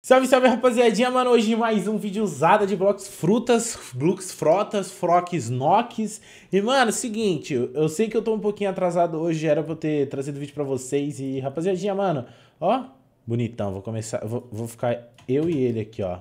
Salve, salve rapaziadinha, mano, hoje mais um vídeo usada de blocos frutas, blocos frotas, froques, noques E mano, seguinte, eu sei que eu tô um pouquinho atrasado hoje, era pra eu ter trazido vídeo pra vocês E rapaziadinha, mano, ó, bonitão, vou começar, vou, vou ficar eu e ele aqui, ó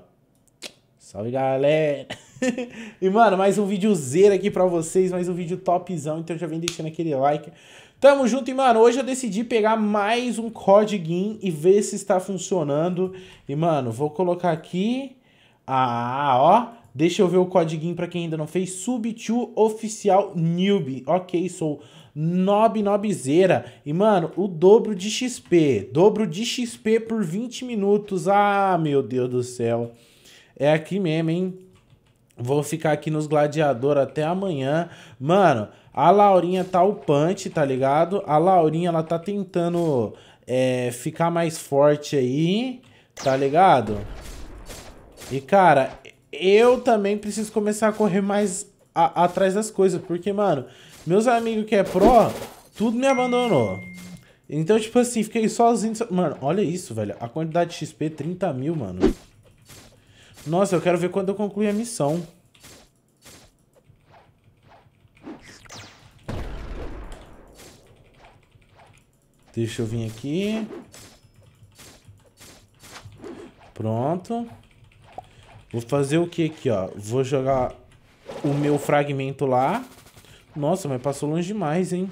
Salve galera! e mano, mais um vídeo videozeiro aqui pra vocês, mais um vídeo topzão Então já vem deixando aquele like Tamo junto, mano, hoje eu decidi pegar mais um codiguinho e ver se está funcionando. E, mano, vou colocar aqui. Ah, ó. Deixa eu ver o codiguinho para quem ainda não fez. Sub2 Oficial Newbie. Ok, sou nob nobzeira. E, mano, o dobro de XP. Dobro de XP por 20 minutos. Ah, meu Deus do céu. É aqui mesmo, hein? Vou ficar aqui nos gladiadores até amanhã. Mano, a Laurinha tá o punch, tá ligado? A Laurinha, ela tá tentando é, ficar mais forte aí, tá ligado? E, cara, eu também preciso começar a correr mais a, atrás das coisas. Porque, mano, meus amigos que é pró, tudo me abandonou. Então, tipo assim, fiquei sozinho. Mano, olha isso, velho. A quantidade de XP, 30 é mil, mano. Nossa, eu quero ver quando eu concluir a missão. Deixa eu vir aqui. Pronto. Vou fazer o que aqui, ó? Vou jogar o meu fragmento lá. Nossa, mas passou longe demais, hein?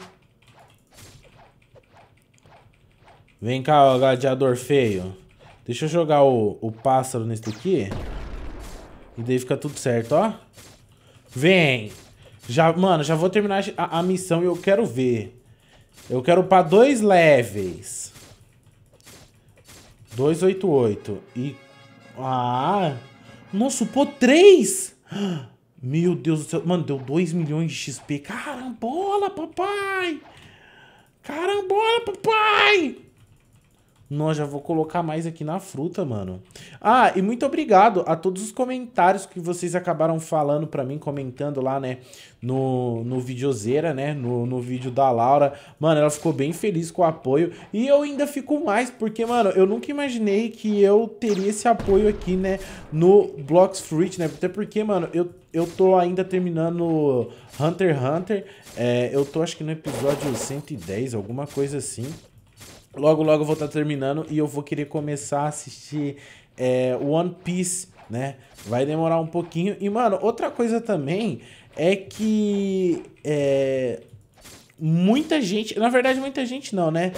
Vem cá, ó, gladiador feio. Deixa eu jogar o, o pássaro nesse aqui. E daí fica tudo certo, ó. Vem! Já, mano, já vou terminar a, a missão e eu quero ver. Eu quero upar dois levels. 288. E... Ah! Nossa, upou três! Meu Deus do céu. Mano, deu 2 milhões de XP. Carambola, papai! Carambola, papai! nossa já vou colocar mais aqui na fruta, mano. Ah, e muito obrigado a todos os comentários que vocês acabaram falando pra mim, comentando lá, né, no, no videozeira, né, no, no vídeo da Laura. Mano, ela ficou bem feliz com o apoio e eu ainda fico mais, porque, mano, eu nunca imaginei que eu teria esse apoio aqui, né, no Blocks Fruit, né, até porque, mano, eu, eu tô ainda terminando Hunter x Hunter, é, eu tô acho que no episódio 110, alguma coisa assim. Logo, logo eu vou estar tá terminando e eu vou querer começar a assistir é, One Piece, né? Vai demorar um pouquinho. E, mano, outra coisa também é que. É, muita gente. Na verdade, muita gente não, né?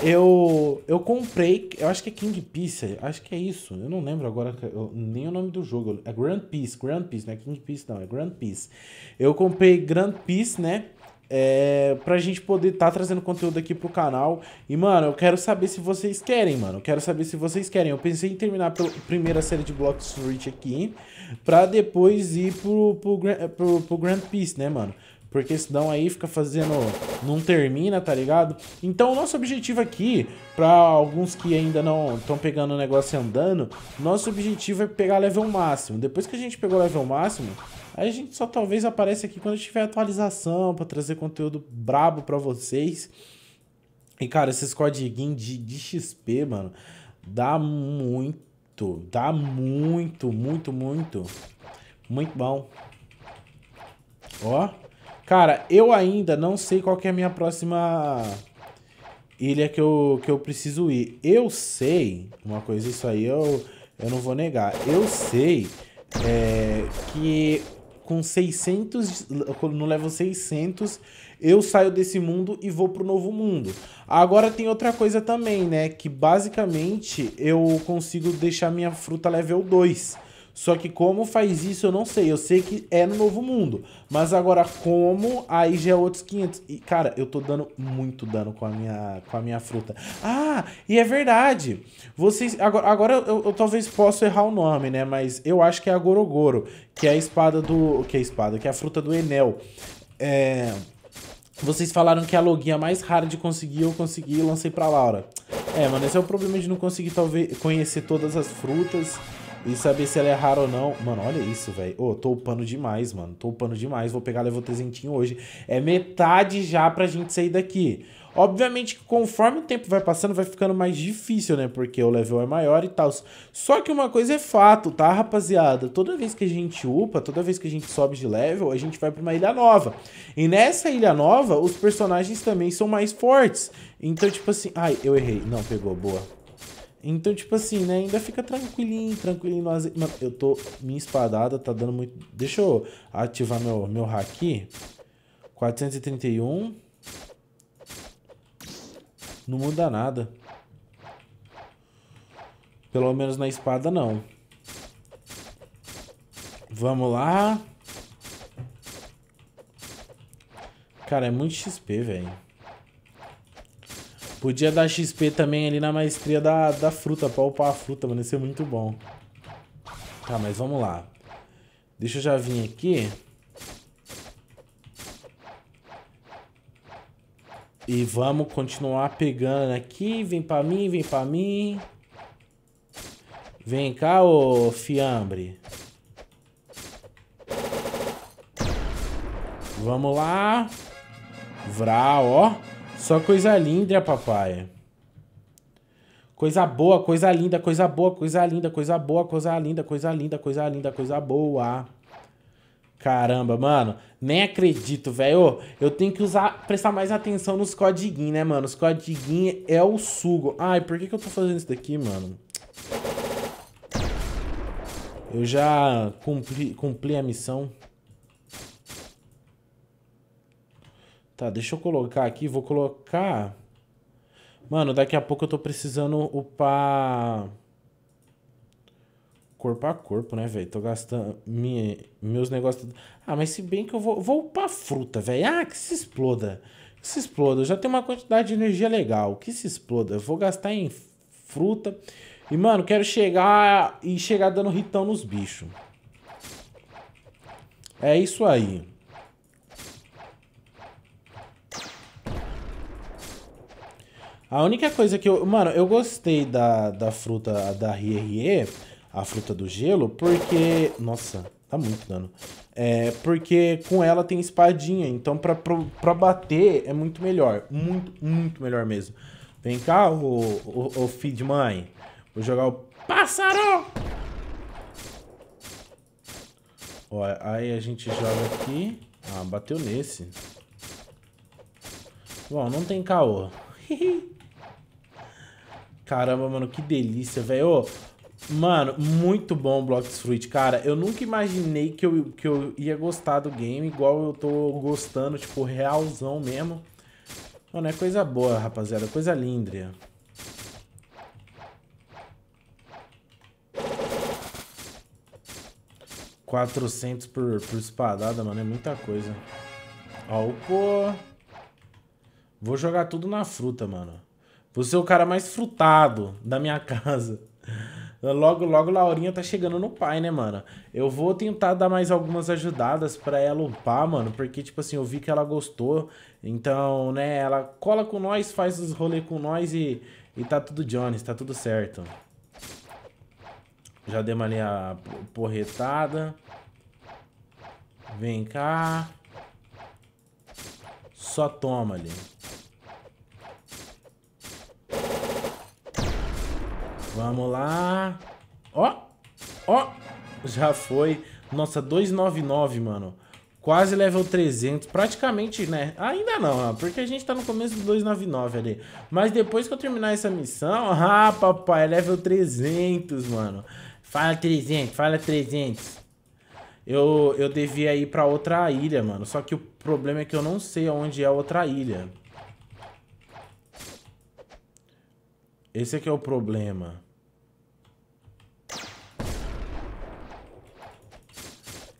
Eu, eu comprei. Eu acho que é King Piece, Acho que é isso. Eu não lembro agora eu, nem o nome do jogo. É Grand Piece, Grand Piece, não é King Piece, não. É Grand Piece. Eu comprei Grand Piece, né? é, pra gente poder estar tá trazendo conteúdo aqui pro canal. E, mano, eu quero saber se vocês querem, mano. Eu quero saber se vocês querem. Eu pensei em terminar a primeira série de Block Reach aqui, pra depois ir pro, pro, pro, pro Grand Peace, né, mano? Porque senão aí fica fazendo... Não termina, tá ligado? Então o nosso objetivo aqui, pra alguns que ainda não estão pegando o negócio andando, nosso objetivo é pegar level máximo. Depois que a gente pegou level máximo, Aí a gente só talvez aparece aqui quando tiver atualização para trazer conteúdo brabo para vocês. E cara, esses códigos de, de XP, mano, dá muito, dá muito, muito, muito, muito bom. Ó, cara, eu ainda não sei qual é a minha próxima ilha que eu, que eu preciso ir. Eu sei, uma coisa, isso aí eu, eu não vou negar, eu sei é, que com 600, no level 600, eu saio desse mundo e vou pro novo mundo. Agora tem outra coisa também, né? Que basicamente eu consigo deixar minha fruta level 2. Só que como faz isso, eu não sei. Eu sei que é no Novo Mundo. Mas agora como, aí já é outros 500. E, cara, eu tô dando muito dano com a minha, com a minha fruta. Ah, e é verdade. Vocês... Agora, agora eu, eu talvez possa errar o nome, né? Mas eu acho que é a Gorogoro. Que é a espada do... Que é a espada? Que é a fruta do Enel. É... Vocês falaram que é a loginha mais rara de conseguir, eu consegui e lancei pra Laura. É, mano, esse é o problema de não conseguir talvez conhecer todas as frutas. E saber se ela é rara ou não. Mano, olha isso, velho. Ô, oh, tô upando demais, mano. Tô upando demais. Vou pegar level 300 hoje. É metade já pra gente sair daqui. Obviamente que conforme o tempo vai passando, vai ficando mais difícil, né? Porque o level é maior e tal. Só que uma coisa é fato, tá, rapaziada? Toda vez que a gente upa, toda vez que a gente sobe de level, a gente vai pra uma ilha nova. E nessa ilha nova, os personagens também são mais fortes. Então, tipo assim... Ai, eu errei. Não, pegou. Boa. Então, tipo assim, né? Ainda fica tranquilinho, tranquilinho no Mano, eu tô. Minha espadada tá dando muito. Deixa eu ativar meu, meu aqui 431. Não muda nada. Pelo menos na espada, não. Vamos lá. Cara, é muito XP, velho. Podia dar XP também ali na maestria da, da fruta, pra upar a fruta, mano. Isso é muito bom. Tá, mas vamos lá. Deixa eu já vir aqui. E vamos continuar pegando aqui. Vem pra mim, vem pra mim. Vem cá, ô fiambre. Vamos lá. Vrá, ó. Só coisa linda, papai. Coisa boa, coisa linda, coisa boa, coisa linda, coisa boa, coisa linda, coisa linda, coisa linda, coisa boa. Caramba, mano, nem acredito, velho. Eu tenho que usar, prestar mais atenção nos codiguinhos, né, mano? Os codiguinhos é o sugo. Ai, por que, que eu tô fazendo isso daqui, mano? Eu já cumpri, cumpri a missão. Tá, deixa eu colocar aqui. Vou colocar... Mano, daqui a pouco eu tô precisando upar... Corpo a corpo, né, velho? Tô gastando minha, meus negócios... Ah, mas se bem que eu vou, vou upar fruta, velho. Ah, que se exploda. Que se exploda. Eu já tenho uma quantidade de energia legal. Que se exploda. Eu vou gastar em fruta. E, mano, quero chegar e chegar dando ritão nos bichos. É isso aí. A única coisa que eu. Mano, eu gostei da, da fruta da Rie Rie, a fruta do gelo, porque. Nossa, tá muito dano. É, porque com ela tem espadinha, então pra, pra, pra bater é muito melhor. Muito, muito melhor mesmo. Vem cá, o feed ô mãe. Vou jogar o pássaro! Ó, aí a gente joga aqui. Ah, bateu nesse. Bom, não tem caô. Hihi. Caramba, mano, que delícia, velho. Mano, muito bom o Blox Fruit, cara. Eu nunca imaginei que eu, que eu ia gostar do game, igual eu tô gostando, tipo, realzão mesmo. Mano, é coisa boa, rapaziada. Coisa lindria. Quatrocentos por, por espadada, mano. É muita coisa. Ó, pô. Vou jogar tudo na fruta, mano. Você é o cara mais frutado da minha casa. Logo, logo, Laurinha tá chegando no pai, né, mano? Eu vou tentar dar mais algumas ajudadas pra ela upar, mano. Porque, tipo assim, eu vi que ela gostou. Então, né, ela cola com nós, faz os rolês com nós e, e tá tudo Jones, tá tudo certo. Já dei uma ali a porretada. Vem cá. Só toma ali. Vamos lá. Ó, ó, já foi. Nossa, 299, mano. Quase level 300, praticamente, né? Ainda não, porque a gente tá no começo do 299 ali. Mas depois que eu terminar essa missão... Ah, papai, é level 300, mano. Fala 300, fala 300. Eu, eu devia ir pra outra ilha, mano. Só que o problema é que eu não sei onde é a outra ilha. Esse é que é o problema.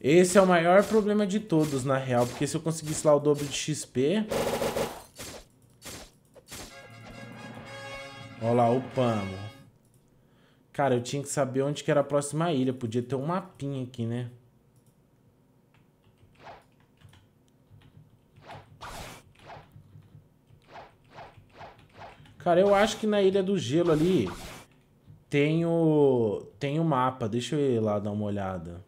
Esse é o maior problema de todos, na real. Porque se eu conseguisse lá o dobro de XP... Olha lá, upamos. Cara, eu tinha que saber onde que era a próxima ilha. Podia ter um mapinha aqui, né? Cara, eu acho que na Ilha do Gelo ali tem o, tem o mapa. Deixa eu ir lá dar uma olhada.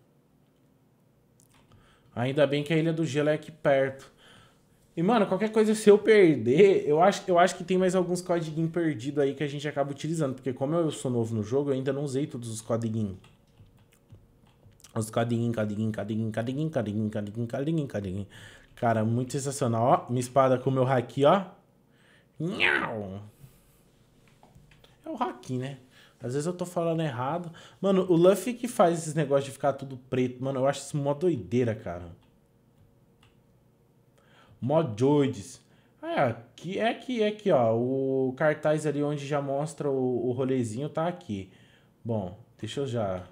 Ainda bem que a Ilha do Gelo é aqui perto. E, mano, qualquer coisa, se eu perder, eu acho, eu acho que tem mais alguns codiguinhos perdidos aí que a gente acaba utilizando. Porque como eu sou novo no jogo, eu ainda não usei todos os codiguinhos. Os codiguinhos, codiguinhos, codiguinhos, codiguinhos, codiguinhos, codiguinhos, codiguinhos, codiguinhos. Cara, muito sensacional. Ó, minha espada com o meu haki, ó. É o haki, né? Às vezes eu tô falando errado. Mano, o Luffy que faz esses negócios de ficar tudo preto, mano, eu acho isso mó doideira, cara. Mó doides. Ah, é, aqui, é aqui, é aqui, ó. O cartaz ali onde já mostra o, o rolezinho tá aqui. Bom, deixa eu já...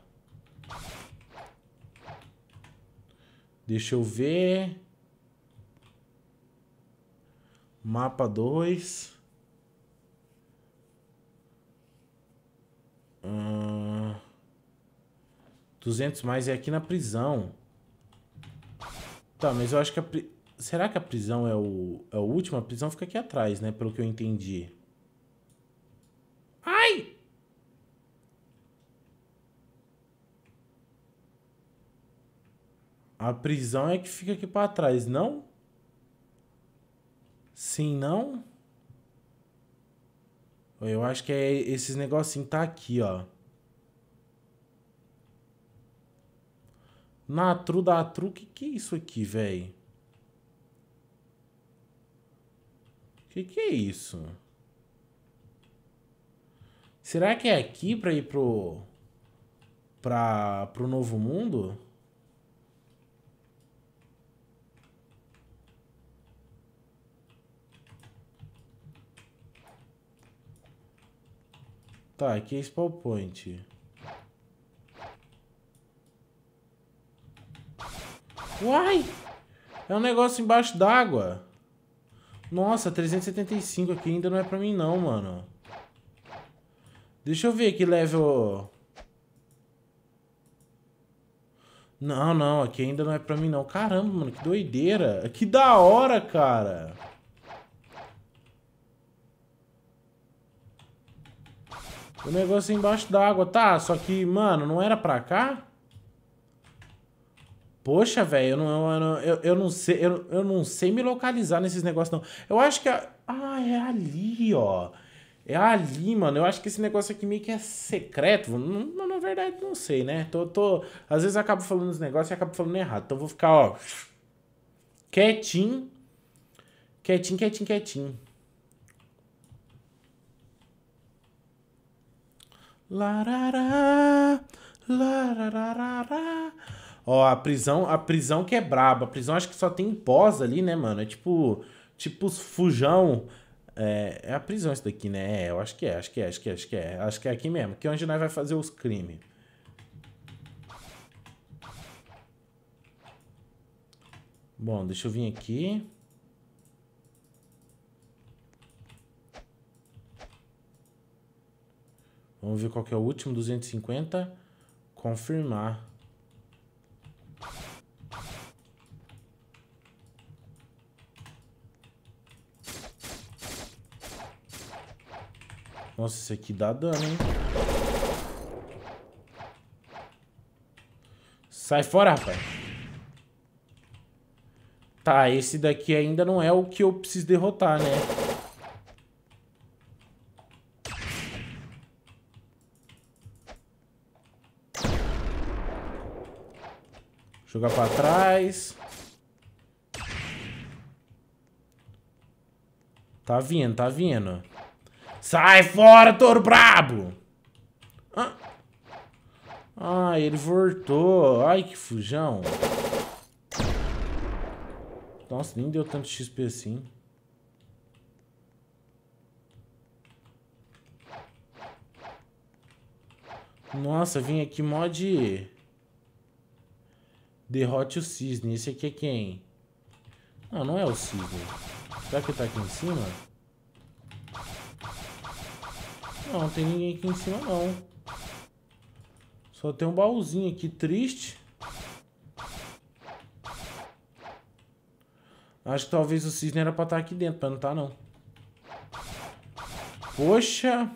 Deixa eu ver... Mapa 2... 200 mais é aqui na prisão. Tá, mas eu acho que a... Pri... Será que a prisão é o, é o último? A prisão fica aqui atrás, né? Pelo que eu entendi. Ai! A prisão é que fica aqui pra trás, não? Sim, não? Eu acho que é esses negocinhos tá aqui, ó. Natru da Tru, que que é isso aqui, velho? Que que é isso? Será que é aqui pra ir pro... Pra... pro novo mundo? Tá, aqui é spawn point. Uai! É um negócio embaixo d'água. Nossa, 375 aqui ainda não é pra mim não, mano. Deixa eu ver que level... Não, não, aqui ainda não é pra mim não. Caramba, mano, que doideira. Que da hora, cara. O negócio é embaixo d'água. Tá, só que, mano, não era pra cá? Poxa, velho, eu não, eu, não, eu, eu não sei, eu, eu não sei me localizar nesses negócios, não. Eu acho que... A... Ah, é ali, ó. É ali, mano. Eu acho que esse negócio aqui meio que é secreto. Não, na verdade, não sei, né? Tô, tô... Às vezes eu acabo falando os negócios e acabo falando errado. Então eu vou ficar, ó... Quietinho. Quietinho, quietinho, quietinho. Larará, larará. Ó, a prisão, a prisão que é braba. A prisão acho que só tem pós ali, né, mano? É tipo, tipo os fujão. É, é a prisão isso daqui, né? É, eu acho que é, acho que é, acho que é, acho que é. Acho que é aqui mesmo, que é onde nós vai fazer os crimes. Bom, deixa eu vir aqui. Vamos ver qual que é o último, 250. Confirmar. Nossa, esse aqui dá dano, hein? Sai fora, rapaz. Tá, esse daqui ainda não é o que eu preciso derrotar, né? Jogar pra trás. Tá vindo, tá vindo. Sai fora, touro brabo! Ah. ah, ele voltou. Ai, que fujão. Nossa, nem deu tanto XP assim. Nossa, vim aqui mod Derrote o cisne. Esse aqui é quem? Não, não é o cisne. Será que tá aqui em cima? Não, não tem ninguém aqui em cima, não. Só tem um baúzinho aqui, triste. Acho que talvez o cisne era pra estar tá aqui dentro, pra não tá, não. Poxa...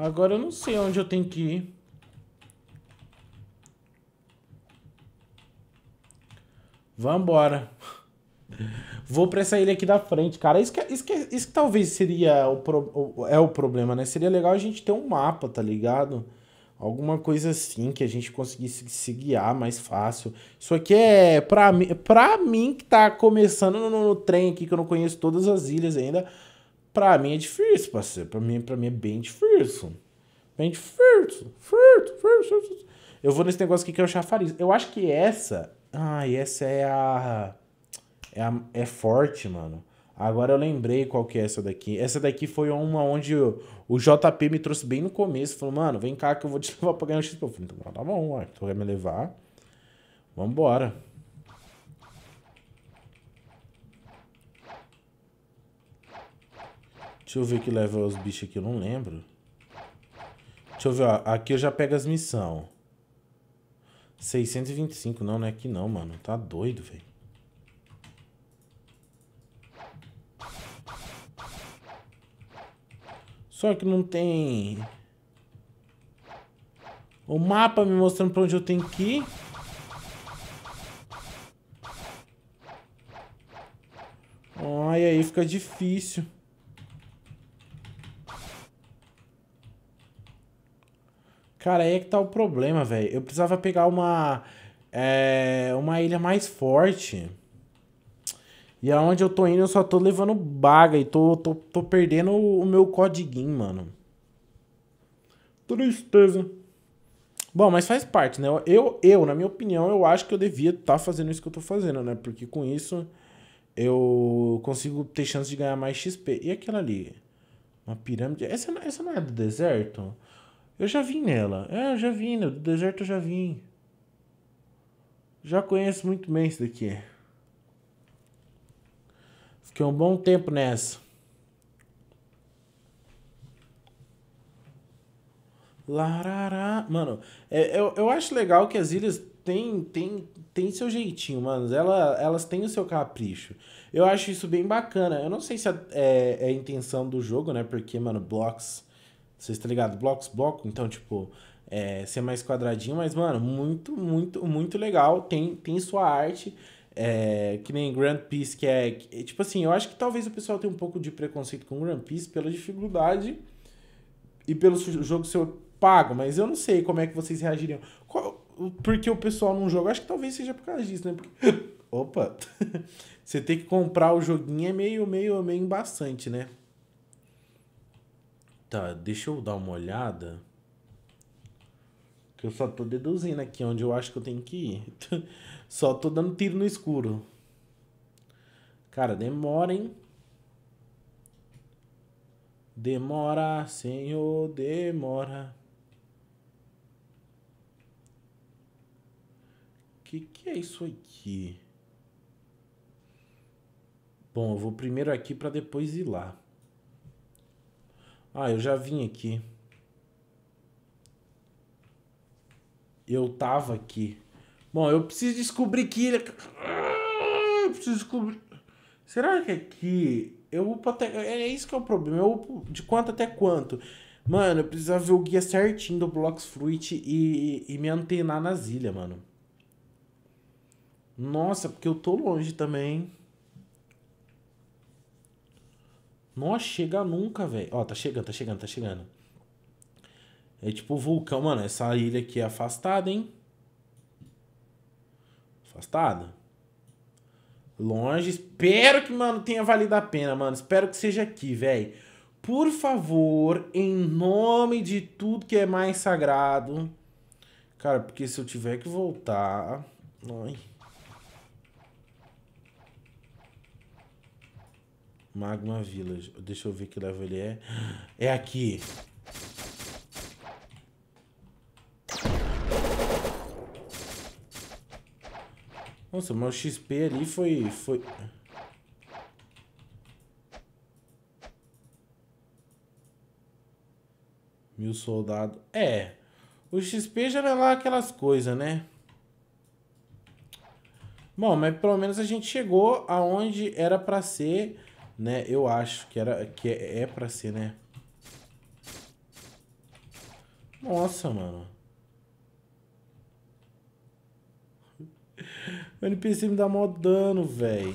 Agora eu não sei onde eu tenho que ir. Vambora. Vou pra essa ilha aqui da frente, cara. Isso que, isso que, isso que talvez seria o, pro, é o problema, né? Seria legal a gente ter um mapa, tá ligado? Alguma coisa assim que a gente conseguisse se guiar mais fácil. Isso aqui é pra, mim, pra mim que tá começando no, no trem aqui, que eu não conheço todas as ilhas ainda. Pra mim é difícil, parceiro. Pra mim, pra mim é bem difícil. Bem difícil. Furto, furto, Eu vou nesse negócio aqui que é o chafariz. Eu acho que essa. Ai, essa é a. É, a... é forte, mano. Agora eu lembrei qual que é essa daqui. Essa daqui foi uma onde o, o JP me trouxe bem no começo. Falou, mano, vem cá que eu vou te levar pra ganhar um XP. Eu falei, então, tá bom, ó, tu vai me levar. Vambora. Deixa eu ver que level é os bichos aqui, eu não lembro. Deixa eu ver, ó. Aqui eu já pego as missão. 625, não, não é aqui não, mano. Tá doido, velho. Só que não tem... O mapa me mostrando pra onde eu tenho que ir. Ai, aí fica difícil. Cara, aí é que tá o problema, velho. Eu precisava pegar uma. É, uma ilha mais forte. E aonde eu tô indo, eu só tô levando baga e tô, tô, tô perdendo o meu codiguinho, mano. Tristeza. Bom, mas faz parte, né? Eu, eu na minha opinião, eu acho que eu devia estar tá fazendo isso que eu tô fazendo, né? Porque com isso eu consigo ter chance de ganhar mais XP. E aquela ali? Uma pirâmide. Essa, essa não é do deserto? Eu já vim nela. É, eu já vim, no deserto eu já vim. Já conheço muito bem isso daqui. Fiquei um bom tempo nessa. Larará. Mano, é, eu, eu acho legal que as ilhas têm, tem tem seu jeitinho, mano. Elas, elas têm o seu capricho. Eu acho isso bem bacana. Eu não sei se é, é, é a intenção do jogo, né? Porque, mano, blocos vocês tá ligado? Blocos, bloco. Então, tipo, é, ser mais quadradinho, mas, mano, muito, muito, muito legal. Tem, tem sua arte. É, que nem Grand Peace, que é, que, Tipo assim, eu acho que talvez o pessoal tenha um pouco de preconceito com Grand Peace pela dificuldade e pelo jogo ser pago, mas eu não sei como é que vocês reagiriam. Qual, porque o pessoal não joga, acho que talvez seja por causa disso, né? Porque, opa! você tem que comprar o joguinho é meio, meio, meio embaçante, né? Tá, deixa eu dar uma olhada. Que eu só tô deduzindo aqui onde eu acho que eu tenho que ir. só tô dando tiro no escuro. Cara, demora, hein? Demora, Senhor, demora. Que que é isso aqui? Bom, eu vou primeiro aqui para depois ir lá. Ah, eu já vim aqui. Eu tava aqui. Bom, eu preciso descobrir que... É eu preciso descobrir... Será que aqui... Eu upo até... É, é isso que é o problema. Eu upo de quanto até quanto. Mano, eu precisava ver o guia certinho do Blox Fruit e, e, e me antenar nas ilhas, mano. Nossa, porque eu tô longe também. Nossa, chega nunca, velho. Ó, tá chegando, tá chegando, tá chegando. É tipo vulcão, mano. Essa ilha aqui é afastada, hein? Afastada. Longe. Espero que, mano, tenha valido a pena, mano. Espero que seja aqui, velho. Por favor, em nome de tudo que é mais sagrado. Cara, porque se eu tiver que voltar. Ai. Magma Village. Deixa eu ver que level ele é. É aqui. Nossa, mas o XP ali foi... foi... Mil soldados. É. O XP já é lá aquelas coisas, né? Bom, mas pelo menos a gente chegou aonde era pra ser né? Eu acho que era que é, é pra ser, né? Nossa, mano. O NPC me dá mó dano, velho.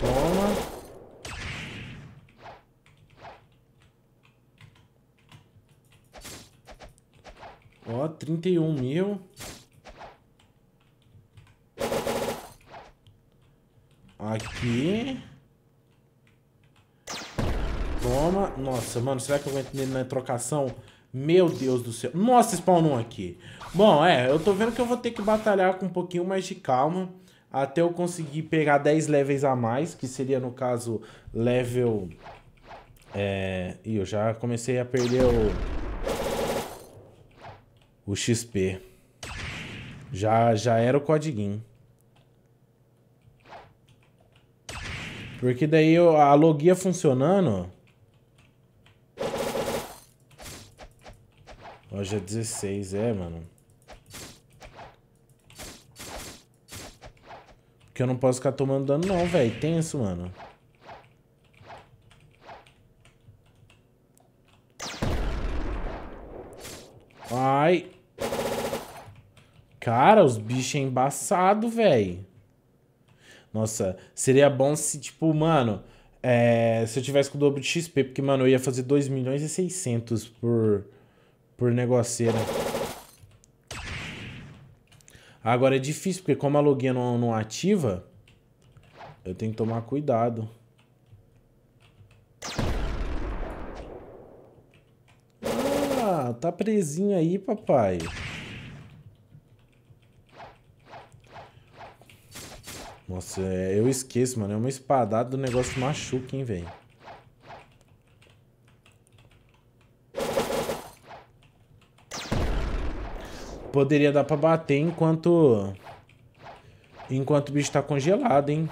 Toma. Ó, trinta e um mil. Aqui. Toma. Nossa, mano, será que eu vou nele na trocação? Meu Deus do céu. Nossa, spawnou aqui. Bom, é, eu tô vendo que eu vou ter que batalhar com um pouquinho mais de calma até eu conseguir pegar 10 levels a mais, que seria, no caso, level... É... Ih, eu já comecei a perder o... O XP. Já, já era o codiguinho. Porque daí a logia funcionando... Hoje é 16, é, mano. Porque eu não posso ficar tomando dano não, velho. Tenso, mano. Ai. Cara, os bichos é embaçado, velho. Nossa, seria bom se, tipo, mano, é, se eu tivesse com o dobro de XP, porque, mano, eu ia fazer 2 milhões e 600 por, por negociar. Agora é difícil, porque como a login não, não ativa, eu tenho que tomar cuidado. Ah, tá presinho aí, papai. Nossa, é, eu esqueço, mano. É uma espadada do negócio que machuca, hein, velho. Poderia dar pra bater enquanto... Enquanto o bicho tá congelado, hein.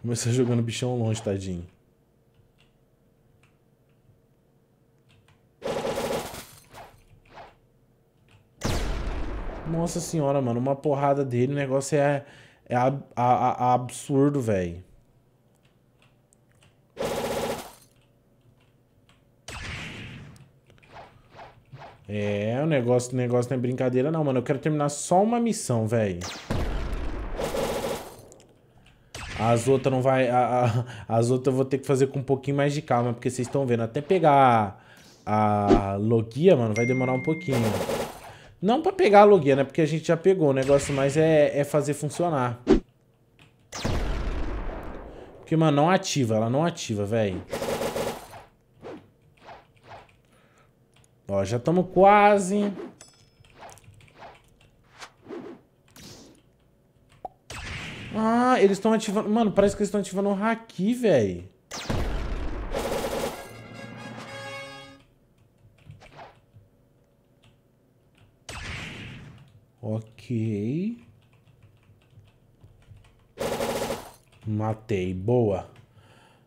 Começou jogando bichão longe, tadinho. Nossa senhora, mano, uma porrada dele, o negócio é, é a, a, a absurdo, velho. É, o negócio, o negócio não é brincadeira não, mano. Eu quero terminar só uma missão, velho. As outras não vai... A, a, as outras eu vou ter que fazer com um pouquinho mais de calma, porque vocês estão vendo. Até pegar a, a Logia, mano, vai demorar um pouquinho. Não pra pegar a login, né? Porque a gente já pegou o negócio, mas é, é fazer funcionar. Porque, mano, não ativa. Ela não ativa, velho. Ó, já estamos quase... Ah, eles estão ativando... Mano, parece que eles estão ativando o Haki, velho. Matei, boa.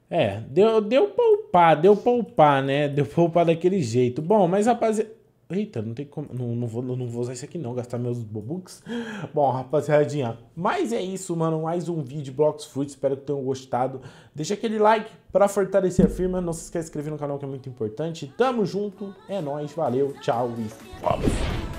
É, deu, deu poupar, deu poupar, né? Deu poupar daquele jeito. Bom, mas rapaziada... Eita, não tem como. Não, não, vou, não vou usar isso aqui, não. Gastar meus Bobux. Bom, rapaziadinha. Mas é isso, mano. Mais um vídeo de Blocks Fruit. Espero que tenham gostado. Deixa aquele like para fortalecer a firma. Não se esqueça de se inscrever no canal que é muito importante. Tamo junto. É nóis. Valeu. Tchau e vamos.